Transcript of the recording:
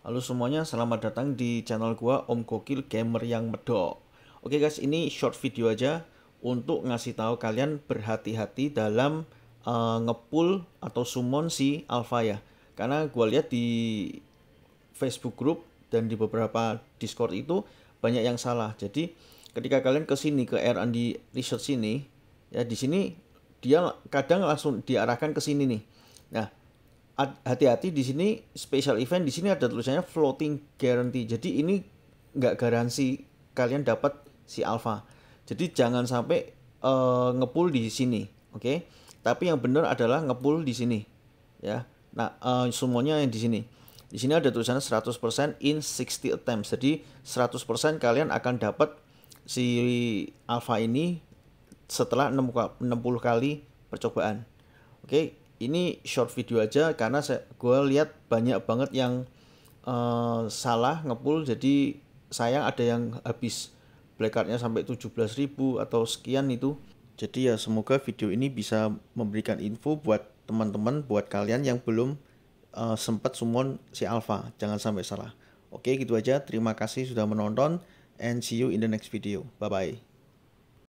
Halo semuanya, selamat datang di channel gua Om Gokil Gamer yang Medok. Oke guys, ini short video aja untuk ngasih tahu kalian berhati-hati dalam uh, eh, ngepul atau summon si Alpha ya. Karena gua lihat di Facebook group dan di beberapa Discord itu banyak yang salah. Jadi ketika kalian ke sini ke R&D Research sini, ya di sini dia kadang langsung diarahkan ke sini nih. Nah, hati-hati di sini special event di sini ada tulisannya floating guarantee. Jadi ini nggak garansi kalian dapat si alpha. Jadi jangan sampai uh, eh, ngepul di sini, oke? Okay? Tapi yang benar adalah ngepul di sini, ya. Nah, uh, semuanya yang di sini. Di sini ada tulisannya 100% in 60 attempts. Jadi 100% kalian akan dapat si alpha ini setelah 60 kali percobaan. Oke, okay? ini short video aja karena gue lihat banyak banget yang uh, salah ngepul jadi sayang ada yang habis black cardnya sampai 17.000 atau sekian itu jadi ya semoga video ini bisa memberikan info buat teman-teman buat kalian yang belum uh, eh, sempat summon si Alpha jangan sampai salah oke gitu aja terima kasih sudah menonton and see you in the next video bye bye